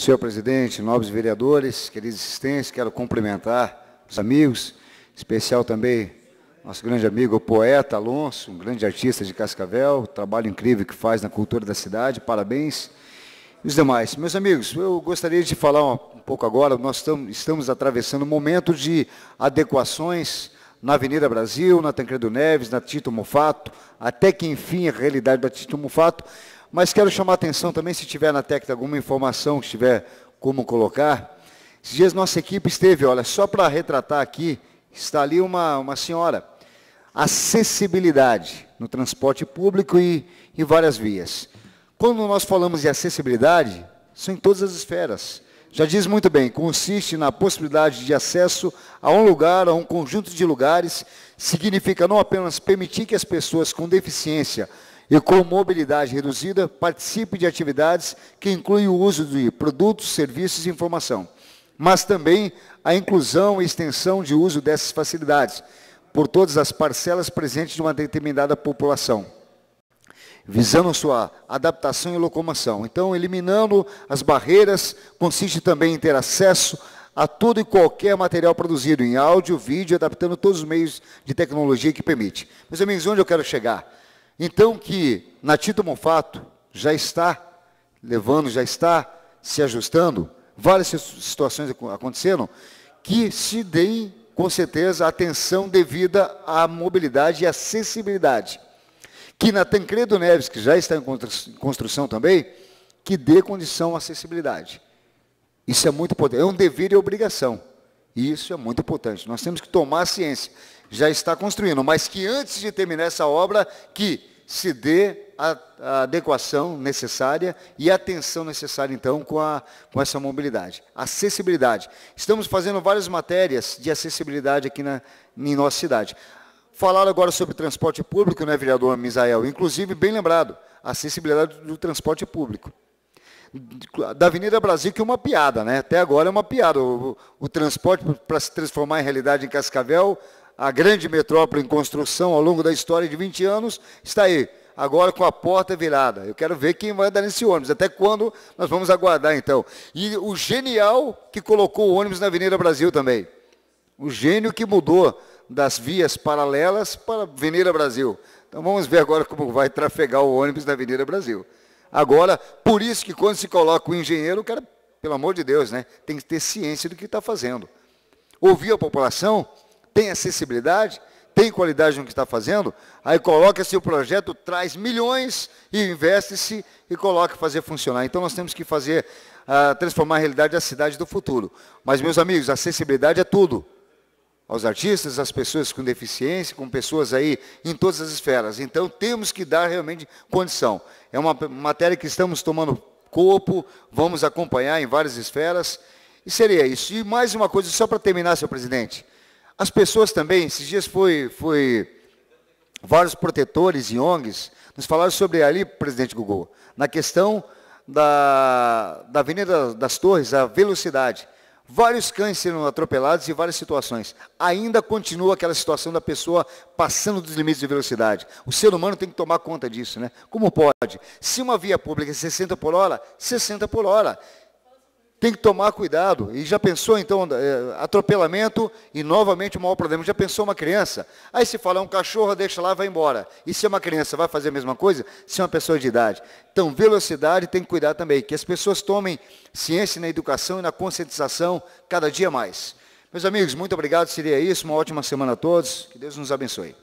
Senhor presidente, nobres vereadores, queridos assistentes, quero cumprimentar os amigos, especial também nosso grande amigo, o poeta Alonso, um grande artista de Cascavel, trabalho incrível que faz na cultura da cidade, parabéns. E os demais. Meus amigos, eu gostaria de falar um pouco agora, nós estamos atravessando um momento de adequações na Avenida Brasil, na Tancredo Neves, na Tito Mufato, até que enfim a realidade da Tito Mufato mas quero chamar a atenção também, se tiver na técnica alguma informação, que tiver como colocar. Esses dias nossa equipe esteve, olha, só para retratar aqui, está ali uma, uma senhora. Acessibilidade no transporte público e em várias vias. Quando nós falamos de acessibilidade, são em todas as esferas. Já diz muito bem, consiste na possibilidade de acesso a um lugar, a um conjunto de lugares, significa não apenas permitir que as pessoas com deficiência e com mobilidade reduzida, participe de atividades que incluem o uso de produtos, serviços e informação, mas também a inclusão e extensão de uso dessas facilidades por todas as parcelas presentes de uma determinada população, visando sua adaptação e locomoção. Então, eliminando as barreiras, consiste também em ter acesso a todo e qualquer material produzido em áudio, vídeo, adaptando todos os meios de tecnologia que permite. Meus amigos, onde eu quero chegar? Então que Natito Monfato já está levando, já está se ajustando, várias situações aconteceram, que se deem, com certeza, atenção devida à mobilidade e acessibilidade. Que na Tancredo Neves, que já está em construção também, que dê condição à acessibilidade. Isso é muito importante, é um dever e obrigação. E isso é muito importante. Nós temos que tomar a ciência. Já está construindo, mas que antes de terminar essa obra, que se dê a, a, adequação necessária e a atenção necessária, então, com, a, com essa mobilidade. Acessibilidade. Estamos fazendo várias matérias de acessibilidade aqui na, em nossa cidade. Falaram agora sobre transporte público, né, vereador Misael? Inclusive, bem lembrado, acessibilidade do transporte público. Da Avenida Brasil, que é uma piada, né? Até agora é uma piada. O, o, o transporte para se transformar em realidade em Cascavel a grande metrópole em construção ao longo da história de 20 anos, está aí, agora com a porta virada. Eu quero ver quem vai andar nesse ônibus, até quando nós vamos aguardar então. E o genial que colocou o ônibus na Avenida Brasil também. O gênio que mudou das vias paralelas para a Avenida Brasil. Então vamos ver agora como vai trafegar o ônibus na Avenida Brasil. Agora, por isso que quando se coloca o engenheiro, o cara, pelo amor de Deus, né, tem que ter ciência do que está fazendo. Ouvir a população, tem acessibilidade, tem qualidade no que está fazendo, aí coloca-se o projeto, traz milhões e investe-se e coloca fazer funcionar. Então nós temos que fazer, uh, transformar a realidade da cidade do futuro. Mas, meus amigos, acessibilidade é tudo. Aos artistas, às pessoas com deficiência, com pessoas aí em todas as esferas. Então temos que dar realmente condição. É uma matéria que estamos tomando corpo, vamos acompanhar em várias esferas. E seria isso. E mais uma coisa, só para terminar, senhor presidente. As pessoas também, esses dias foi, foi vários protetores e ONGs nos falaram sobre ali, presidente Google, na questão da, da Avenida das Torres, a velocidade. Vários cães sendo atropelados e várias situações. Ainda continua aquela situação da pessoa passando dos limites de velocidade. O ser humano tem que tomar conta disso, né? Como pode? Se uma via pública é 60 por hora, 60 por hora tem que tomar cuidado. E já pensou, então, é, atropelamento e novamente um maior problema. Já pensou uma criança? Aí se fala, é um cachorro, deixa lá, vai embora. E se é uma criança, vai fazer a mesma coisa? Se é uma pessoa de idade. Então, velocidade tem que cuidar também. Que as pessoas tomem ciência na educação e na conscientização cada dia mais. Meus amigos, muito obrigado. Seria isso. Uma ótima semana a todos. Que Deus nos abençoe.